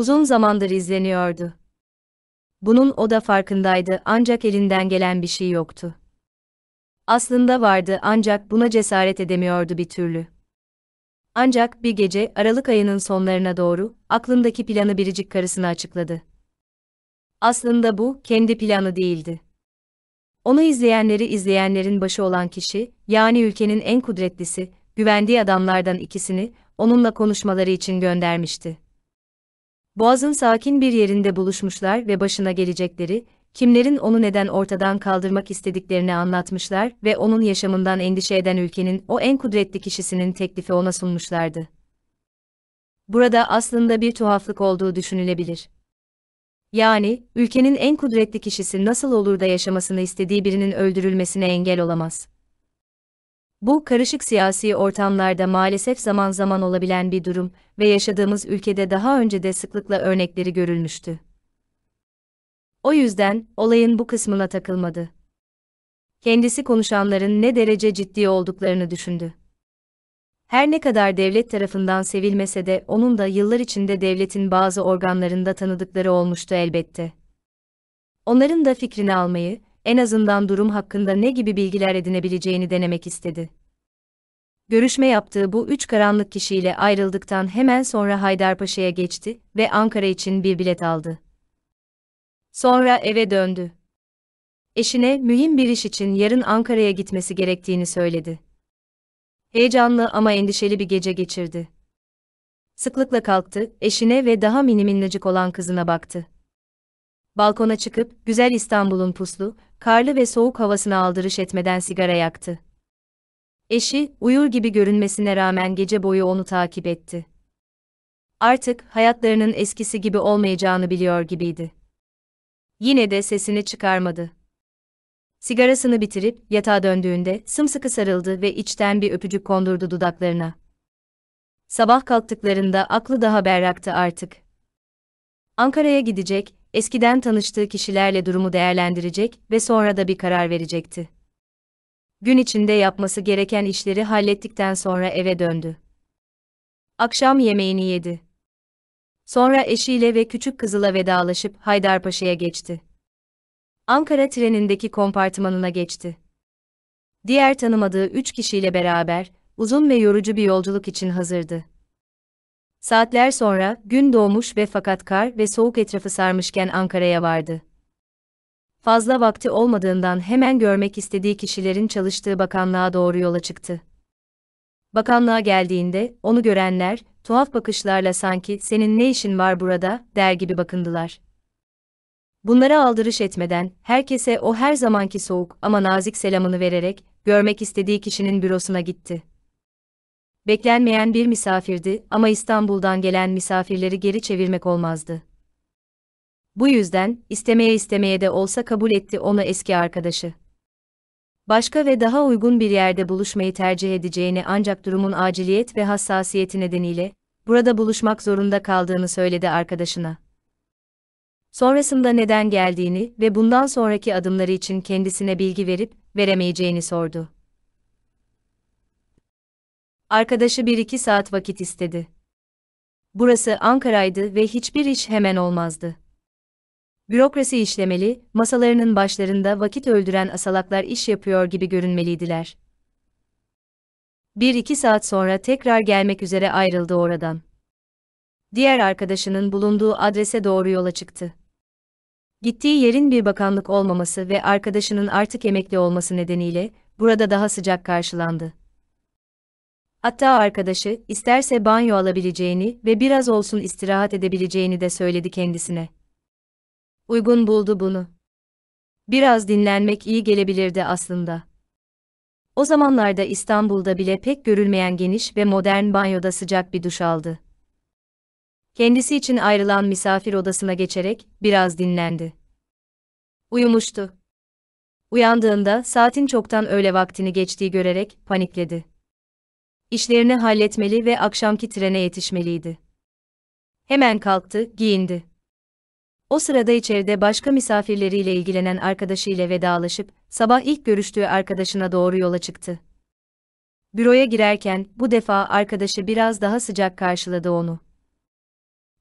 uzun zamandır izleniyordu. Bunun o da farkındaydı ancak elinden gelen bir şey yoktu. Aslında vardı ancak buna cesaret edemiyordu bir türlü. Ancak bir gece Aralık ayının sonlarına doğru aklındaki planı biricik karısına açıkladı. Aslında bu kendi planı değildi. Onu izleyenleri izleyenlerin başı olan kişi, yani ülkenin en kudretlisi, güvendiği adamlardan ikisini onunla konuşmaları için göndermişti. Boğaz'ın sakin bir yerinde buluşmuşlar ve başına gelecekleri, kimlerin onu neden ortadan kaldırmak istediklerini anlatmışlar ve onun yaşamından endişe eden ülkenin o en kudretli kişisinin teklifi ona sunmuşlardı. Burada aslında bir tuhaflık olduğu düşünülebilir. Yani, ülkenin en kudretli kişisi nasıl olur da yaşamasını istediği birinin öldürülmesine engel olamaz. Bu karışık siyasi ortamlarda maalesef zaman zaman olabilen bir durum ve yaşadığımız ülkede daha önce de sıklıkla örnekleri görülmüştü. O yüzden olayın bu kısmına takılmadı. Kendisi konuşanların ne derece ciddi olduklarını düşündü. Her ne kadar devlet tarafından sevilmese de onun da yıllar içinde devletin bazı organlarında tanıdıkları olmuştu elbette. Onların da fikrini almayı, en azından durum hakkında ne gibi bilgiler edinebileceğini denemek istedi. Görüşme yaptığı bu üç karanlık kişiyle ayrıldıktan hemen sonra Haydarpaşa'ya geçti ve Ankara için bir bilet aldı. Sonra eve döndü. Eşine mühim bir iş için yarın Ankara'ya gitmesi gerektiğini söyledi. Heyecanlı ama endişeli bir gece geçirdi. Sıklıkla kalktı, eşine ve daha mini minnacık olan kızına baktı. Balkona çıkıp, güzel İstanbul'un puslu, karlı ve soğuk havasına aldırış etmeden sigara yaktı. Eşi, uyur gibi görünmesine rağmen gece boyu onu takip etti. Artık hayatlarının eskisi gibi olmayacağını biliyor gibiydi. Yine de sesini çıkarmadı. Sigarasını bitirip yatağa döndüğünde sımsıkı sarıldı ve içten bir öpücük kondurdu dudaklarına. Sabah kalktıklarında aklı daha berraktı artık. Ankara'ya gidecek, eskiden tanıştığı kişilerle durumu değerlendirecek ve sonra da bir karar verecekti. Gün içinde yapması gereken işleri hallettikten sonra eve döndü. Akşam yemeğini yedi. Sonra eşiyle ve küçük kızıla vedalaşıp Haydarpaşa'ya geçti. Ankara trenindeki kompartımanına geçti. Diğer tanımadığı üç kişiyle beraber, uzun ve yorucu bir yolculuk için hazırdı. Saatler sonra, gün doğmuş ve fakat kar ve soğuk etrafı sarmışken Ankara'ya vardı. Fazla vakti olmadığından hemen görmek istediği kişilerin çalıştığı bakanlığa doğru yola çıktı. Bakanlığa geldiğinde, onu görenler, tuhaf bakışlarla sanki senin ne işin var burada, der gibi bakındılar. Bunlara aldırış etmeden, herkese o her zamanki soğuk ama nazik selamını vererek, görmek istediği kişinin bürosuna gitti. Beklenmeyen bir misafirdi ama İstanbul'dan gelen misafirleri geri çevirmek olmazdı. Bu yüzden, istemeye istemeye de olsa kabul etti ona eski arkadaşı. Başka ve daha uygun bir yerde buluşmayı tercih edeceğini ancak durumun aciliyet ve hassasiyeti nedeniyle, burada buluşmak zorunda kaldığını söyledi arkadaşına. Sonrasında neden geldiğini ve bundan sonraki adımları için kendisine bilgi verip veremeyeceğini sordu. Arkadaşı bir iki saat vakit istedi. Burası Ankara'ydı ve hiçbir iş hemen olmazdı. Bürokrasi işlemeli, masalarının başlarında vakit öldüren asalaklar iş yapıyor gibi görünmeliydiler. Bir iki saat sonra tekrar gelmek üzere ayrıldı oradan. Diğer arkadaşının bulunduğu adrese doğru yola çıktı. Gittiği yerin bir bakanlık olmaması ve arkadaşının artık emekli olması nedeniyle burada daha sıcak karşılandı. Hatta arkadaşı, isterse banyo alabileceğini ve biraz olsun istirahat edebileceğini de söyledi kendisine. Uygun buldu bunu. Biraz dinlenmek iyi gelebilirdi aslında. O zamanlarda İstanbul'da bile pek görülmeyen geniş ve modern banyoda sıcak bir duş aldı. Kendisi için ayrılan misafir odasına geçerek biraz dinlendi. Uyumuştu. Uyandığında saatin çoktan öğle vaktini geçtiği görerek panikledi işlerini halletmeli ve akşamki trene yetişmeliydi. Hemen kalktı, giyindi. O sırada içeride başka misafirleriyle ilgilenen arkadaşıyla vedalaşıp, sabah ilk görüştüğü arkadaşına doğru yola çıktı. Büroya girerken, bu defa arkadaşı biraz daha sıcak karşıladı onu.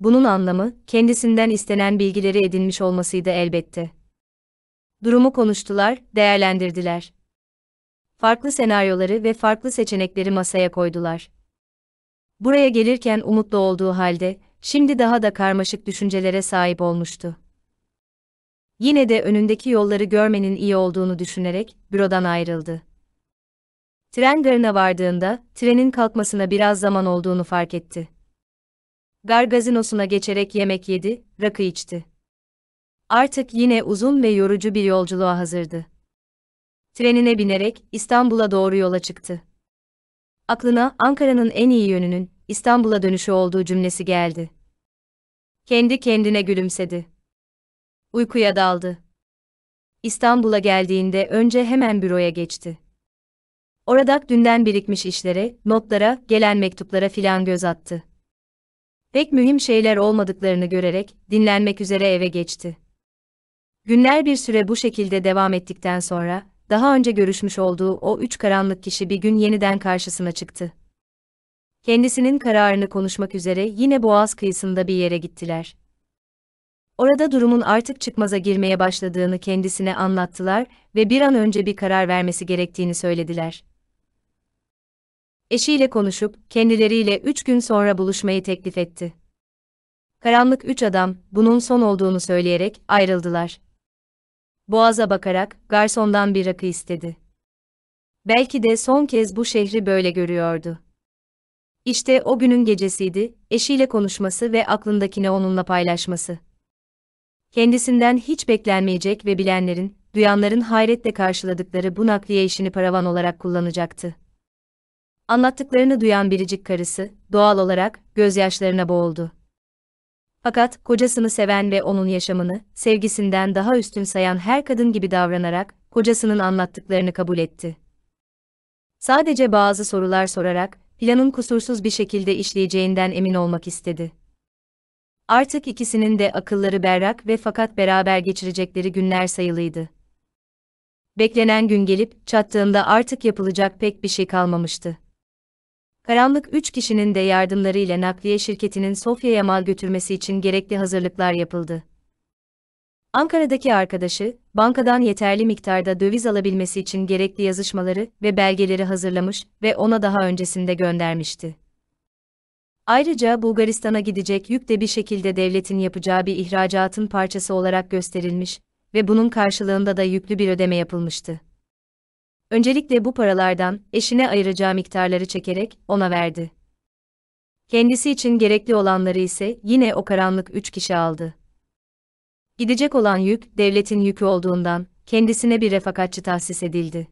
Bunun anlamı, kendisinden istenen bilgileri edinmiş olmasıydı elbette. Durumu konuştular, değerlendirdiler farklı senaryoları ve farklı seçenekleri masaya koydular. Buraya gelirken umutlu olduğu halde, şimdi daha da karmaşık düşüncelere sahip olmuştu. Yine de önündeki yolları görmenin iyi olduğunu düşünerek bürodan ayrıldı. Tren garına vardığında, trenin kalkmasına biraz zaman olduğunu fark etti. Gar gazinosuna geçerek yemek yedi, rakı içti. Artık yine uzun ve yorucu bir yolculuğa hazırdı trenine binerek İstanbul'a doğru yola çıktı. Aklına Ankara'nın en iyi yönünün İstanbul'a dönüşü olduğu cümlesi geldi. Kendi kendine gülümsedi. Uykuya daldı. İstanbul'a geldiğinde önce hemen büroya geçti. Orada dünden birikmiş işlere, notlara, gelen mektuplara filan göz attı. Pek mühim şeyler olmadıklarını görerek dinlenmek üzere eve geçti. Günler bir süre bu şekilde devam ettikten sonra daha önce görüşmüş olduğu o üç karanlık kişi bir gün yeniden karşısına çıktı. Kendisinin kararını konuşmak üzere yine boğaz kıyısında bir yere gittiler. Orada durumun artık çıkmaza girmeye başladığını kendisine anlattılar ve bir an önce bir karar vermesi gerektiğini söylediler. Eşiyle konuşup kendileriyle üç gün sonra buluşmayı teklif etti. Karanlık üç adam bunun son olduğunu söyleyerek ayrıldılar boğaza bakarak garsondan bir rakı istedi. Belki de son kez bu şehri böyle görüyordu. İşte o günün gecesiydi, eşiyle konuşması ve aklındakini onunla paylaşması. Kendisinden hiç beklenmeyecek ve bilenlerin, duyanların hayretle karşıladıkları bu nakliye işini paravan olarak kullanacaktı. Anlattıklarını duyan biricik karısı, doğal olarak, gözyaşlarına boğuldu. Fakat kocasını seven ve onun yaşamını sevgisinden daha üstün sayan her kadın gibi davranarak kocasının anlattıklarını kabul etti. Sadece bazı sorular sorarak planın kusursuz bir şekilde işleyeceğinden emin olmak istedi. Artık ikisinin de akılları berrak ve fakat beraber geçirecekleri günler sayılıydı. Beklenen gün gelip çattığında artık yapılacak pek bir şey kalmamıştı. Karanlık 3 kişinin de yardımlarıyla nakliye şirketinin Sofya'ya mal götürmesi için gerekli hazırlıklar yapıldı. Ankara'daki arkadaşı, bankadan yeterli miktarda döviz alabilmesi için gerekli yazışmaları ve belgeleri hazırlamış ve ona daha öncesinde göndermişti. Ayrıca Bulgaristan'a gidecek yük de bir şekilde devletin yapacağı bir ihracatın parçası olarak gösterilmiş ve bunun karşılığında da yüklü bir ödeme yapılmıştı. Öncelikle bu paralardan eşine ayıracağı miktarları çekerek ona verdi. Kendisi için gerekli olanları ise yine o karanlık üç kişi aldı. Gidecek olan yük, devletin yükü olduğundan, kendisine bir refakatçi tahsis edildi.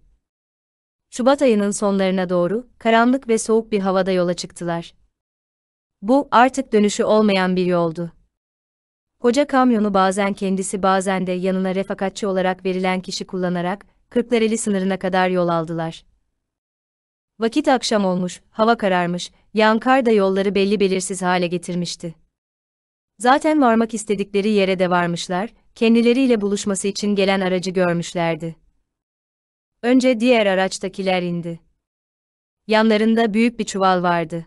Şubat ayının sonlarına doğru, karanlık ve soğuk bir havada yola çıktılar. Bu, artık dönüşü olmayan bir yoldu. Koca kamyonu bazen kendisi bazen de yanına refakatçi olarak verilen kişi kullanarak, Kırklareli sınırına kadar yol aldılar. Vakit akşam olmuş, hava kararmış, yağan kar da yolları belli belirsiz hale getirmişti. Zaten varmak istedikleri yere de varmışlar, kendileriyle buluşması için gelen aracı görmüşlerdi. Önce diğer araçtakiler indi. Yanlarında büyük bir çuval vardı.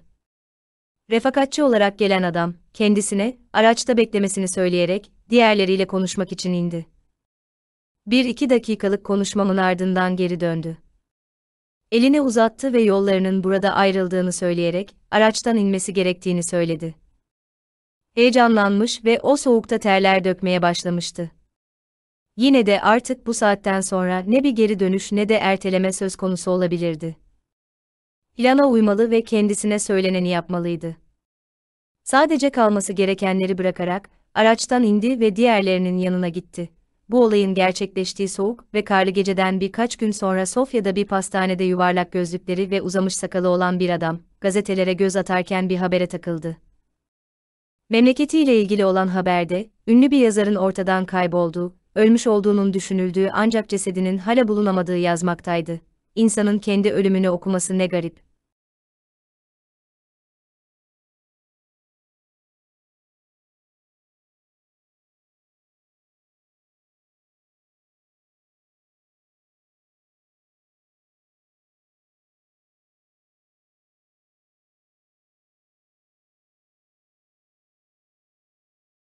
Refakatçi olarak gelen adam, kendisine, araçta beklemesini söyleyerek, diğerleriyle konuşmak için indi. Bir iki dakikalık konuşmamın ardından geri döndü. Elini uzattı ve yollarının burada ayrıldığını söyleyerek araçtan inmesi gerektiğini söyledi. Heyecanlanmış ve o soğukta terler dökmeye başlamıştı. Yine de artık bu saatten sonra ne bir geri dönüş ne de erteleme söz konusu olabilirdi. Plana uymalı ve kendisine söyleneni yapmalıydı. Sadece kalması gerekenleri bırakarak araçtan indi ve diğerlerinin yanına gitti bu olayın gerçekleştiği soğuk ve karlı geceden birkaç gün sonra Sofya'da bir pastanede yuvarlak gözlükleri ve uzamış sakalı olan bir adam, gazetelere göz atarken bir habere takıldı. Memleketiyle ilgili olan haberde, ünlü bir yazarın ortadan kaybolduğu, ölmüş olduğunun düşünüldüğü ancak cesedinin hala bulunamadığı yazmaktaydı. İnsanın kendi ölümünü okuması ne garip.